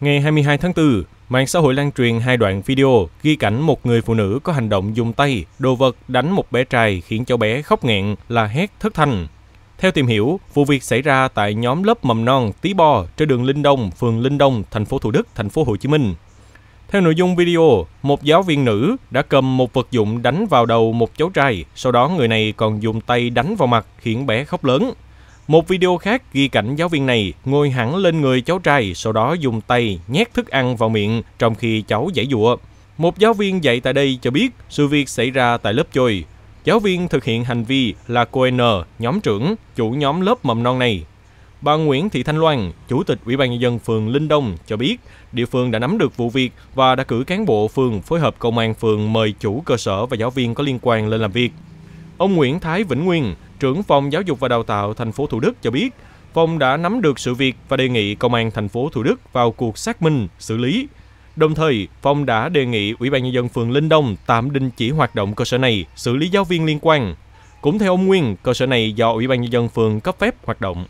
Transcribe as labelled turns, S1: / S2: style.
S1: Ngày 22 tháng 4, mạng xã hội lan truyền hai đoạn video ghi cảnh một người phụ nữ có hành động dùng tay, đồ vật đánh một bé trai khiến cháu bé khóc nghẹn là hét thất thanh. Theo tìm hiểu, vụ việc xảy ra tại nhóm lớp mầm non Tí Bo trên đường Linh Đông, phường Linh Đông, thành phố Thủ Đức, thành phố Hồ Chí Minh. Theo nội dung video, một giáo viên nữ đã cầm một vật dụng đánh vào đầu một cháu trai, sau đó người này còn dùng tay đánh vào mặt khiến bé khóc lớn. Một video khác ghi cảnh giáo viên này ngồi hẳn lên người cháu trai, sau đó dùng tay nhét thức ăn vào miệng trong khi cháu giải dụa. Một giáo viên dạy tại đây cho biết sự việc xảy ra tại lớp chơi. Giáo viên thực hiện hành vi là cô N, nhóm trưởng, chủ nhóm lớp mầm non này. Bà Nguyễn Thị Thanh Loan, Chủ tịch Ủy ban nhân dân phường Linh Đông cho biết, địa phương đã nắm được vụ việc và đã cử cán bộ phường phối hợp công an phường mời chủ cơ sở và giáo viên có liên quan lên làm việc. Ông Nguyễn Thái Vĩnh Nguyên, trưởng phòng giáo dục và đào tạo thành phố Thủ Đức cho biết, phòng đã nắm được sự việc và đề nghị công an thành phố Thủ Đức vào cuộc xác minh, xử lý. Đồng thời, phòng đã đề nghị Ủy ban nhân dân phường Linh Đông tạm đình chỉ hoạt động cơ sở này, xử lý giáo viên liên quan. Cũng theo ông Nguyên, cơ sở này do Ủy ban nhân dân phường cấp phép hoạt động.